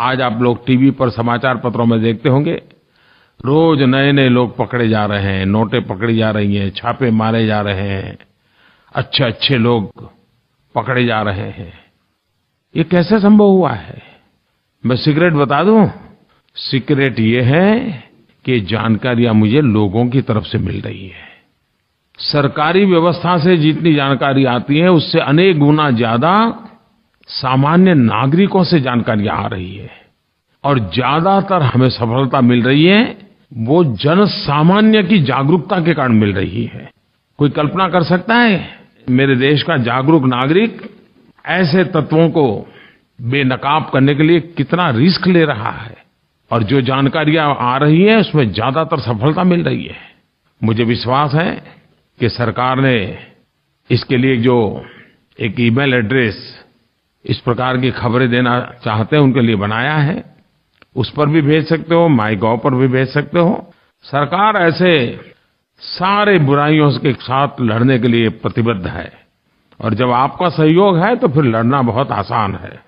आज आप लोग टीवी पर समाचार पत्रों में देखते होंगे रोज नए नए लोग पकड़े जा रहे हैं नोटें पकड़ी जा रही हैं छापे मारे जा रहे हैं अच्छे अच्छे लोग पकड़े जा रहे हैं ये कैसे संभव हुआ है मैं सीक्रेट बता दूं सीक्रेट ये है कि जानकारियां मुझे लोगों की तरफ से मिल रही है सरकारी व्यवस्था से जितनी जानकारी आती है उससे अनेक गुना ज्यादा सामान्य नागरिकों से जानकारी आ रही है और ज़्यादातर हमें सफलता मिल रही है वो जन सामान्य की जागरूकता के कारण मिल रही है कोई कल्पना कर सकता है मेरे देश का जागरूक नागरिक ऐसे तत्वों को बेनकाब करने के लिए कितना रिस्क ले रहा है और जो जानकारियां आ रही है उसमें ज़्यादातर सफलता मिल रही है मुझे विश्वास है कि सरकार ने इसके लिए जो एक ईमेल एड्रेस इस प्रकार की खबरें देना चाहते हैं उनके लिए बनाया है उस पर भी भेज सकते हो माई गॉव पर भी भेज सकते हो सरकार ऐसे सारे बुराइयों के साथ लड़ने के लिए प्रतिबद्ध है और जब आपका सहयोग है तो फिर लड़ना बहुत आसान है